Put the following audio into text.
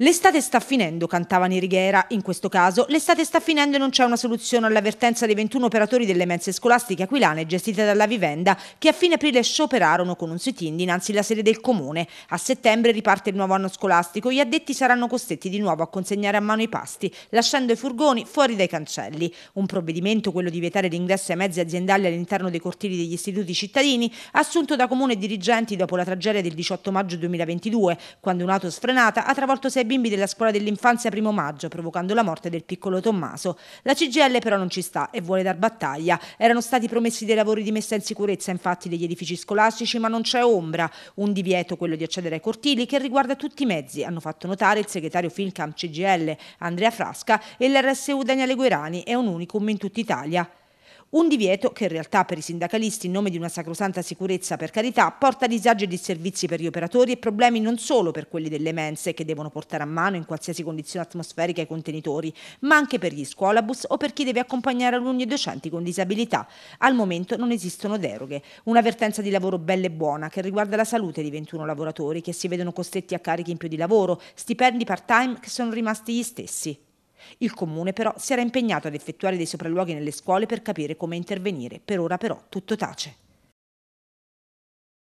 L'estate sta finendo, cantava Nirighera. In questo caso, l'estate sta finendo e non c'è una soluzione all'avvertenza dei 21 operatori delle mense scolastiche aquilane gestite dalla Vivenda, che a fine aprile scioperarono con un sit-in dinanzi alla sede del comune. A settembre riparte il nuovo anno scolastico. Gli addetti saranno costretti di nuovo a consegnare a mano i pasti, lasciando i furgoni fuori dai cancelli. Un provvedimento, quello di vietare l'ingresso ai mezzi aziendali all'interno dei cortili degli istituti cittadini, assunto da comune e dirigenti dopo la tragedia del 18 maggio 2022, quando un'auto sfrenata ha travolto sei bimbi della scuola dell'infanzia primo maggio, provocando la morte del piccolo Tommaso. La CGL però non ci sta e vuole dar battaglia. Erano stati promessi dei lavori di messa in sicurezza infatti degli edifici scolastici, ma non c'è ombra. Un divieto, quello di accedere ai cortili, che riguarda tutti i mezzi, hanno fatto notare il segretario Filcam CGL Andrea Frasca e l'RSU Daniele Guerani, è un unicum in tutta Italia. Un divieto che in realtà per i sindacalisti, in nome di una sacrosanta sicurezza per carità, porta disagi e disservizi per gli operatori e problemi non solo per quelli delle mense che devono portare a mano in qualsiasi condizione atmosferica i contenitori, ma anche per gli scuolabus o per chi deve accompagnare alunni e docenti con disabilità. Al momento non esistono deroghe. Un'avvertenza di lavoro bella e buona che riguarda la salute di 21 lavoratori che si vedono costretti a carichi in più di lavoro, stipendi part-time che sono rimasti gli stessi. Il comune però si era impegnato ad effettuare dei sopralluoghi nelle scuole per capire come intervenire. Per ora però tutto tace.